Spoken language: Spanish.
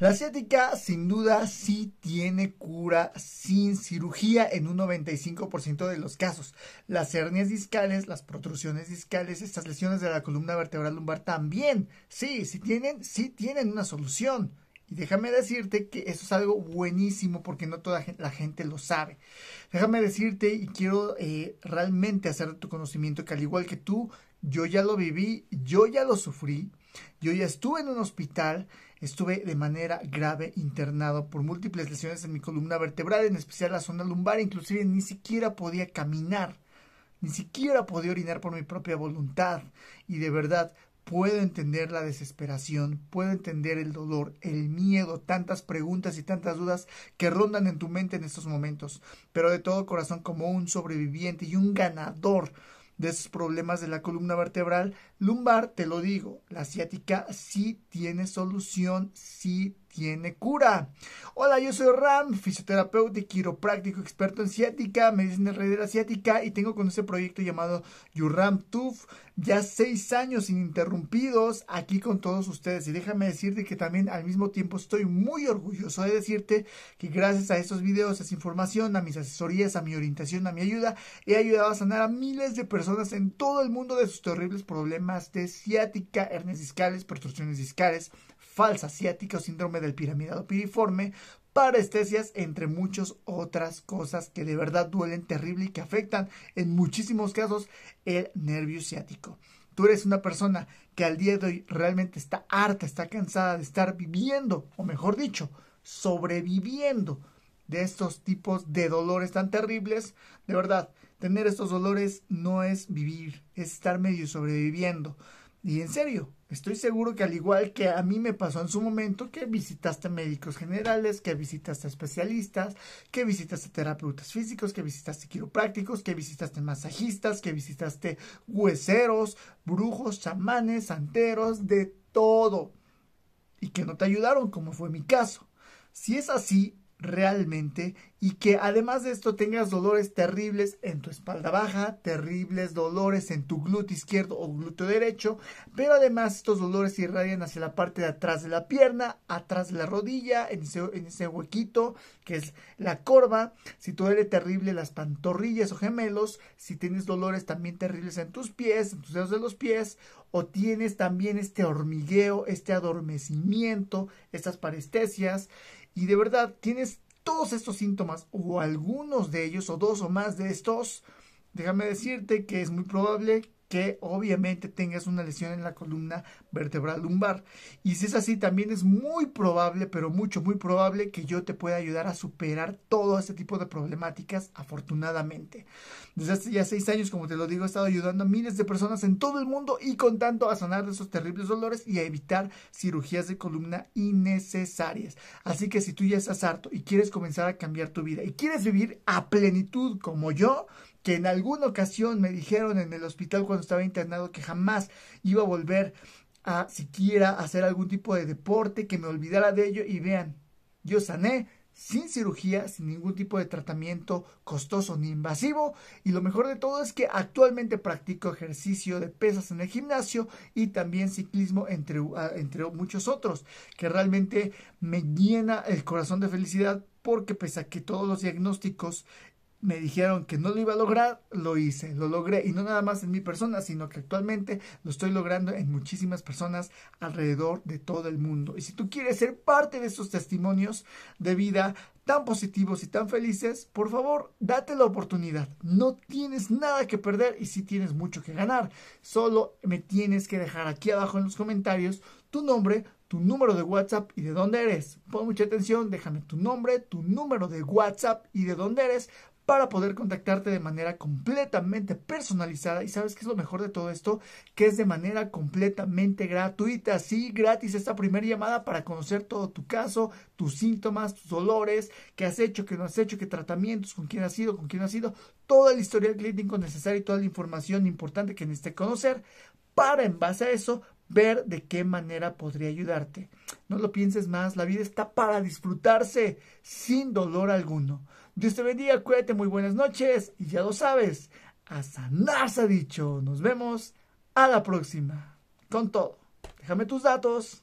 La asiática sin duda sí tiene cura sin cirugía en un 95% de los casos. Las hernias discales, las protrusiones discales, estas lesiones de la columna vertebral lumbar también. Sí, sí tienen, sí tienen una solución. Y déjame decirte que eso es algo buenísimo porque no toda la gente lo sabe. Déjame decirte y quiero eh, realmente hacer tu conocimiento que al igual que tú, yo ya lo viví, yo ya lo sufrí, yo ya estuve en un hospital, estuve de manera grave internado por múltiples lesiones en mi columna vertebral, en especial la zona lumbar, inclusive ni siquiera podía caminar, ni siquiera podía orinar por mi propia voluntad. Y de verdad, puedo entender la desesperación, puedo entender el dolor, el miedo, tantas preguntas y tantas dudas que rondan en tu mente en estos momentos, pero de todo corazón como un sobreviviente y un ganador de esos problemas de la columna vertebral lumbar, te lo digo, la asiática sí tiene solución, sí tiene cura. Hola, yo soy Ram, fisioterapeuta y quiropráctico experto en ciática, medicina heredera de ciática y tengo con este proyecto llamado Yuram Tuf ya seis años ininterrumpidos aquí con todos ustedes y déjame decirte que también al mismo tiempo estoy muy orgulloso de decirte que gracias a estos videos, a esa información, a mis asesorías, a mi orientación, a mi ayuda, he ayudado a sanar a miles de personas en todo el mundo de sus terribles problemas de ciática, hernias discales, protrusiones discales, falsa ciática o síndrome del piramidado piriforme, parestesias, entre muchas otras cosas que de verdad duelen terrible y que afectan en muchísimos casos el nervio ciático. Tú eres una persona que al día de hoy realmente está harta, está cansada de estar viviendo, o mejor dicho, sobreviviendo de estos tipos de dolores tan terribles. De verdad, tener estos dolores no es vivir, es estar medio sobreviviendo. Y en serio, estoy seguro que al igual que a mí me pasó en su momento, que visitaste médicos generales, que visitaste especialistas, que visitaste terapeutas físicos, que visitaste quiroprácticos, que visitaste masajistas, que visitaste hueseros, brujos, chamanes, santeros, de todo. Y que no te ayudaron, como fue mi caso. Si es así, realmente y que además de esto tengas dolores terribles en tu espalda baja, terribles dolores en tu glúteo izquierdo o glúteo derecho, pero además estos dolores irradian hacia la parte de atrás de la pierna, atrás de la rodilla, en ese, huequito que es la corva, si te duele terrible las pantorrillas o gemelos, si tienes dolores también terribles en tus pies, en tus dedos de los pies, o tienes también este hormigueo, este adormecimiento, estas parestesias y de verdad tienes todos estos síntomas o algunos de ellos o dos o más de estos, déjame decirte que es muy probable que obviamente tengas una lesión en la columna vertebral lumbar. Y si es así, también es muy probable, pero mucho, muy probable que yo te pueda ayudar a superar todo este tipo de problemáticas, afortunadamente. Desde hace ya seis años, como te lo digo, he estado ayudando a miles de personas en todo el mundo y contando a sanar de esos terribles dolores y a evitar cirugías de columna innecesarias. Así que si tú ya estás harto y quieres comenzar a cambiar tu vida y quieres vivir a plenitud como yo, que en alguna ocasión me dijeron en el hospital cuando estaba internado que jamás iba a volver a siquiera hacer algún tipo de deporte, que me olvidara de ello y vean, yo sané sin cirugía, sin ningún tipo de tratamiento costoso ni invasivo y lo mejor de todo es que actualmente practico ejercicio de pesas en el gimnasio y también ciclismo entre, ah, entre muchos otros que realmente me llena el corazón de felicidad porque pese a que todos los diagnósticos me dijeron que no lo iba a lograr, lo hice, lo logré. Y no nada más en mi persona, sino que actualmente lo estoy logrando en muchísimas personas alrededor de todo el mundo. Y si tú quieres ser parte de esos testimonios de vida tan positivos y tan felices, por favor, date la oportunidad. No tienes nada que perder y sí tienes mucho que ganar. Solo me tienes que dejar aquí abajo en los comentarios tu nombre, tu número de WhatsApp y de dónde eres. Pon mucha atención, déjame tu nombre, tu número de WhatsApp y de dónde eres para poder contactarte de manera completamente personalizada. Y sabes que es lo mejor de todo esto, que es de manera completamente gratuita, así gratis esta primera llamada para conocer todo tu caso, tus síntomas, tus dolores, qué has hecho, qué no has hecho, qué tratamientos, con quién has ido, con quién no has ido, todo el historial clínico necesario y toda la información importante que necesite conocer para en base a eso ver de qué manera podría ayudarte. No lo pienses más, la vida está para disfrutarse sin dolor alguno. Dios te bendiga, cuídate, muy buenas noches y ya lo sabes, a sanar ha dicho. Nos vemos a la próxima. Con todo, déjame tus datos.